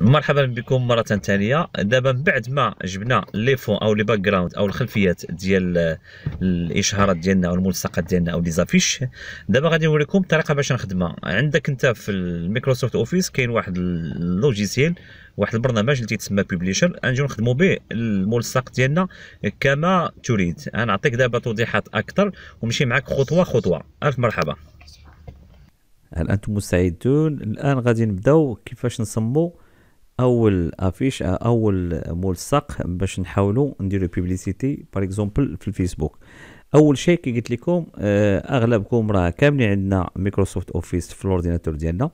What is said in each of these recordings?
مرحبا بكم مره ثانيه دابا من بعد ما جبنا لي فون او لي باك جراوند او الخلفيات ديال الاشهارات ديالنا او الملصقات ديالنا او لي زافيش دابا غادي نوريكم الطريقه باش نخدمها عندك انت في الميكروسوفت اوفيس كاين واحد اللوجيسيال واحد البرنامج اللي تيتسمى بيبليشر غنجيو نخدمو به الملصق ديالنا كما تريد غنعطيك دابا توضيحات اكثر ونمشي معك خطوه خطوه الف مرحبا هل انتم مستعدون الان غادي نبداو كيفاش نصمو اول افيش اول ملصق باش نحاولوا نديرو بيبليسيتي بار اكزومبل في الفيسبوك اول شيء كي قلت لكم آه، اغلبكم راه كاملين عندنا مايكروسوفت اوفيس في الاورديناتور ديالنا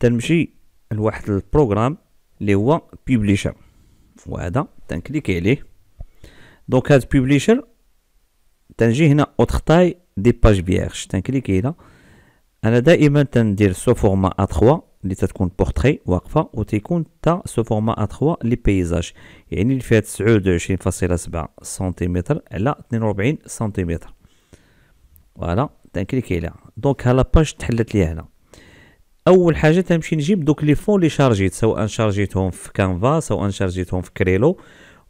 تنمشي لواحد البروغرام اللي هو بيبليشر وهذا تنكليكي عليه دونك هاد بيبليشر تنجي هنا اوتختاي دي باج بيرش تنكليكي هنا انا دائما تندير سو فورما ا 3 اللي تتكون بورتري واقفه وتيكون تا سو فورما ا 3 لي بيزاج يعني اللي فيها 29.7 سنتيمتر على 42 سنتيمتر فوالا تنكليكي عليها دونك ها لاباج تحلت لي هنا اول حاجه تنمشي نجيب دوك لي فون لي شارجيت سواء شارجيتهم في كانفا سواء شارجيتهم في كريلو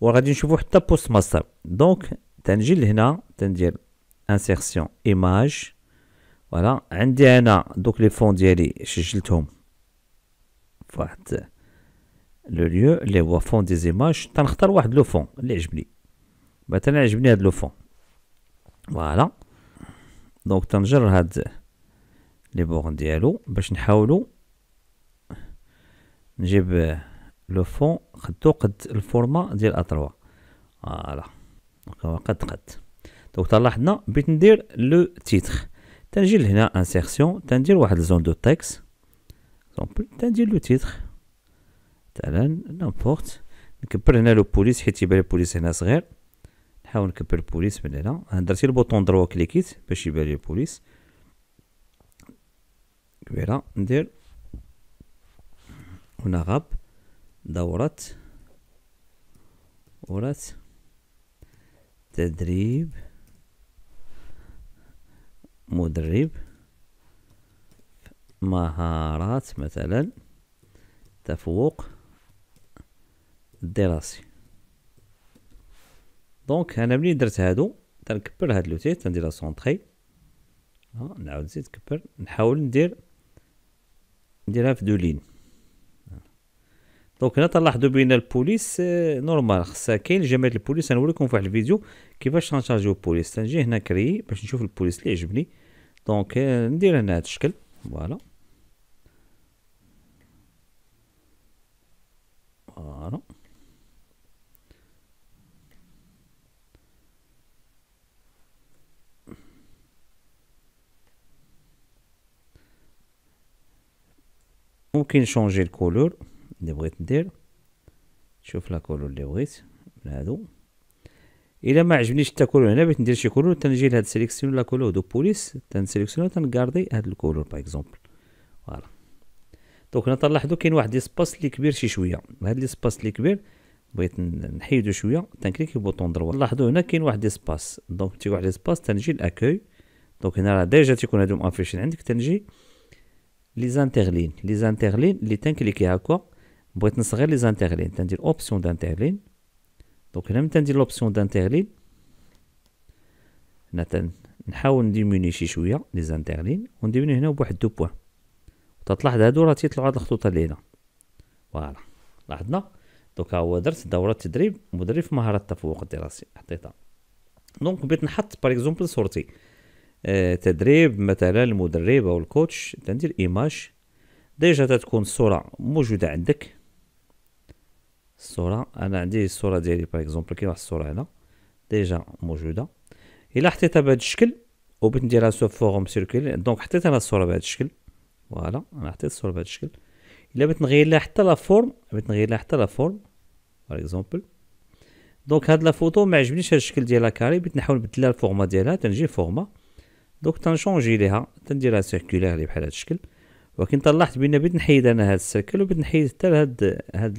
وغادي نشوفو حتى بوست ماستر دونك تنجي لهنا تندير انسيرسيون ايماج فوالا عندي انا دوك لي فون ديالي سجلتهم فواحد لو ليو لي هو فون دي زيماج تنختار واحد لو فون اللي عجبني مثلا عجبني هاد لو فون فوالا دونك تنجر هاد لي بورن ديالو باش نحاولو نجيب لو فون خدو قد الفورما ديال اطروا فوالا دونك قد قد دونك تلاحظنا بغيت ندير لو تيتر تنجي لهنا انسيرسيون تندير واحد زون دو تيكس اكزومبل تندير لو تيتر مثلا نامبورت نكبر هنا لو بوليس حيت يبان البوليس هنا صغير نحاول نكبر البوليس من هنا درتي البوطون دروا كليكيت باش يبان لي البوليس كبيرة ندير هنا غاب دورة ورات تدريب مدرب مهارات مثلا تفوق الدراسي دونك انا ملي درت هادو تنكبر هاد لوتي تندير لا سونطري آه، نعاود نزيد نكبر نحاول ندير نديرها في دو لين دونك هنا تلاحظوا بان البوليس آه، نورمال خصها كاين جماعه البوليس نوريكم في واحد الفيديو كيفاش غنشارجيو البوليس تنجي هنا كري باش نشوف البوليس اللي عجبني دونك آه، ندير هنا هذا الشكل فوالا فوالا ممكن نشونجي الكولور اللي بغيت ندير شوف لا كولور اللي بغيت من هادو الا ما عجبنيش حتى كولور هنا بغيت ندير شي كولور تنجي لهاد سيليكسيون لا كولور دو بوليس تنسيليكسيون تنكاردي هاد الكولور باغ اكزومبل فوالا دونك هنا تلاحظوا كاين واحد سباس اللي كبير شي شويه هاد سباس اللي كبير بغيت نحيدو شويه تنكليكي بوطون دروا لاحظوا هنا كاين واحد سباس دونك تي واحد سباس تنجي لاكوي دونك هنا راه ديجا تيكون هادو مافيشين عندك تنجي لي زانترلين لي زانترلين اللي تنكليكي هكا بغيت نصغر لي زانتيغلين تندير اوبسيون دانتيغلين دونك هنا من تندير لوبسيون دانتيغلين هنا نحاول نديميني شي شويه لي زانتيغلين نديميني هنا بواحد دو بوان تتلاحظ هادو راه تيطلعو هاد الخطوط اللي هنا فوالا لاحظنا دوكا هو درت دوره تدريب مدرب في مهارات التفوق الدراسي حطيتها دونك بغيت نحط باغ اكزومبل صورتي آه تدريب مثلا المدرب او الكوتش تندير ايماج ديجا تتكون الصوره موجوده عندك الصوره انا عندي الصوره ديالي باغ اكزومبل كاين واحد الصوره هنا ديجا موجوده الا حطيتها بهذا الشكل وبغيت نديرها سو فورم سيركيل دونك حطيت انا الصوره بهذا الشكل فوالا انا حطيت الصوره بهذا الشكل الا بغيت نغير لها حتى لا فورم بغيت نغير لها حتى لا فورم باغ اكزومبل دونك هاد لا فوتو ما عجبنيش هاد الشكل ديالها كاري بغيت نحاول نبدل لها الفورما ديالها تنجي فورما دونك تنشونجي ليها تنديرها سيركولير اللي بحال هاد الشكل ولكن طلعت بان بغيت نحيد انا هاد السيركل وبغيت نحيد حتى لهاد هاد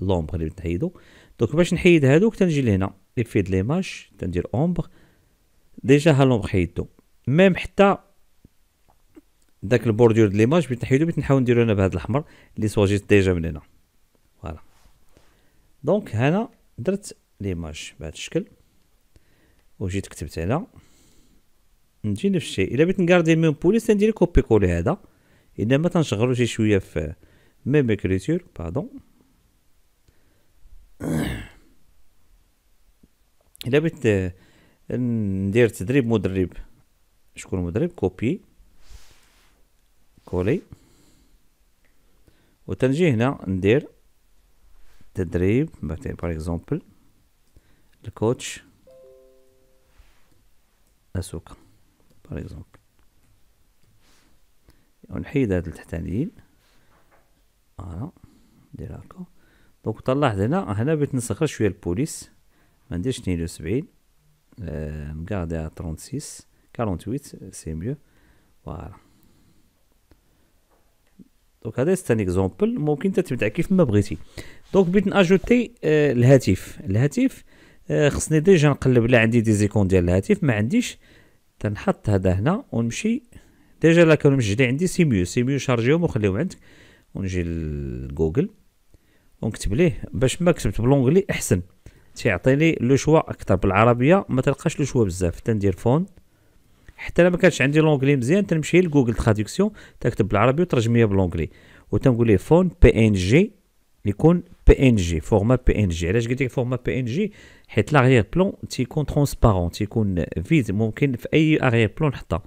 لومبغ اللي بغيت نحيدو دونك باش نحيد هادوك تنجي لهنا افي د ليماج تندير اومبغ ديجا ها لومبغ حيدتو ميم حتى داك البوردور د ليماج بغيت نحيدو بغيت نحاول نديرو انا بهاد الاحمر اللي سواجيت ديجا من هنا فوالا دونك هنا درت ليماج بهاد الشكل وجيت كتبت هنا نجي نفس الشيء الا بغيت نكاردي ميم بوليس تندير كوبي كولي هذا et maintenant j'arrive j'ai suivi à faire même écritures pardon il a de dire c'est mod'rib je mod'rib copier coller ou tu en dises par exemple le coach la par exemple ونحيد هاد التحتانيين فوالا ندير هكا دونك طلعت هنا هنا بغيت نسخر شويه البوليس ما نديرش 72 مكارديها 36 48 سي ميو فوالا دونك هذا ان اكزومبل ممكن تتبدع كيف ما بغيتي دونك بغيت ناجوتي آه الهاتف الهاتف آه خصني ديجا نقلب لا عندي دي زيكون ديال الهاتف ما عنديش تنحط هذا هنا ونمشي ديجا لا كانوا مسجلين عندي سي ميو سي ميو شارجيهم وخليهم عندك ونجي لجوجل ونكتب ليه باش ما كتبت بلونجلي احسن تيعطيني لو شوا اكثر بالعربيه ما تلقاش لو شوا بزاف تندير فون حتى انا ما كانش عندي لونجلي مزيان تنمشي لجوجل تراديكسيون تكتب بالعربيه وترجميه بلونجلي وتنقول ليه فون بي ان جي يكون بي ان جي فورما بي ان جي علاش قلت لك فورما بي ان جي حيت لاغيير بلون تيكون ترونسبارون تيكون فيد ممكن في اي اغيير بلون نحطها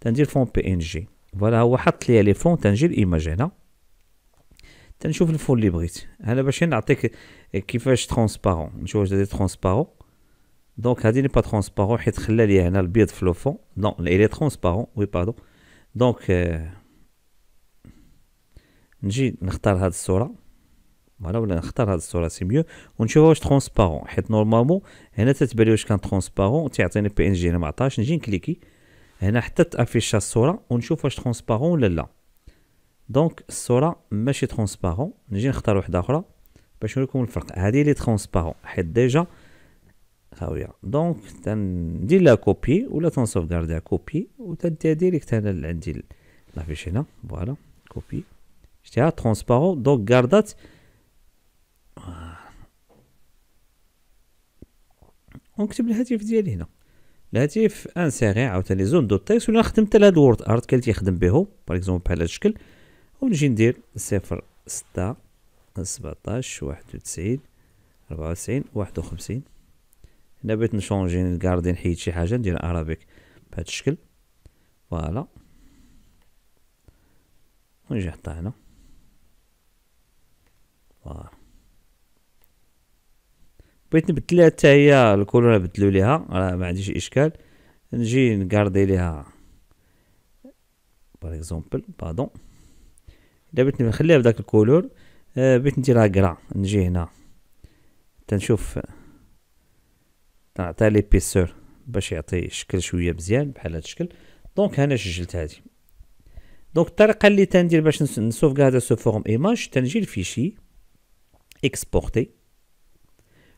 تندير فون بي ان جي فوالا هو حط لي لي فون تنجي الايماج هنا تنشوف الفون اللي بغيت انا باش نعطيك كيفاش ترونسبارون نشوف واش دير ترونسبارون دونك هادي لي با ترونسبارون حيت خلى لي هنا البيض في لو فون دونك لي ترونسبارون وي باردون دونك آه، نجي نختار هاد الصوره فوالا ولا نختار هاد الصوره سي ميو ونشوف واش ترونسبارون حيت نورمالمون هنا تتبان لي واش كان ترونسبارون تيعطيني بي ان جي هنا ما عطاش نجي نكليكي هنا حتى تافيشا الصوره ونشوف واش ترونسبارون ولا لا دونك الصوره ماشي ترونسبارون نجي نختار وحده اخرى باش نوريكم الفرق هذه اللي ترونسبارون حيت ديجا خاوية دونك تندير لها كوبي ولا تنسوفغارديها كوبي وتديها ديريكت هنا عندي لافيش هنا فوالا كوبي شتيها ترونسبارون دونك غاردات آه. ونكتب الهاتف ديالي هنا الهاتف سيغي عاوتاني زون دو تيكس ولا خدمت على هاد الورد ارت كان تيخدم به باغ اكزومبل بحال هاد الشكل ونجي ندير صفر ستة سبعطاش واحد وتسعين ربعة وتسعين واحد وخمسين هنا بغيت نشونجي نكاردي نحيد شي حاجة ندير ارابيك بهاد الشكل فوالا ونجي نحطها هنا بغيت نبدل ليها حتى هي الكولور نبدلو ليها راه ما عنديش اشكال نجي نكاردي ليها باغ اكزومبل باردون الا بغيت نخليها بداك الكولور آه، بغيت نديرها كرا نجي هنا تنشوف تنعطيها لي بيسور باش يعطي الشكل شويه مزيان بحال هذا الشكل دونك هنا سجلت هادي دونك الطريقه اللي تندير باش هذا سو فورم ايماج تنجي الفيشي اكسبورتي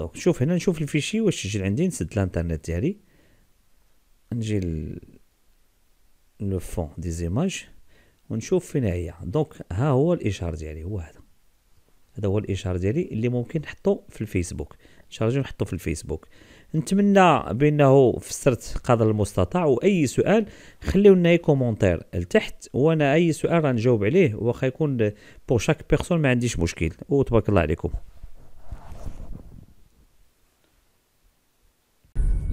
دونك نشوف هنا نشوف الفيشي واش يسجل عندي نسد الانترنت ديالي نجي ل... لو فون دي زيماج ونشوف فين هي دونك ها هو الاشهار ديالي هو هذا هذا هو الاشهار ديالي اللي ممكن نحطو في الفيسبوك نشارجو نحطو في الفيسبوك نتمنى بانه فسرت قدر المستطاع واي سؤال خليو لنا اي كومونتير لتحت وانا اي سؤال غنجاوب عليه واخا يكون بوغ شاك بيرسون ما عنديش مشكل وتبارك الله عليكم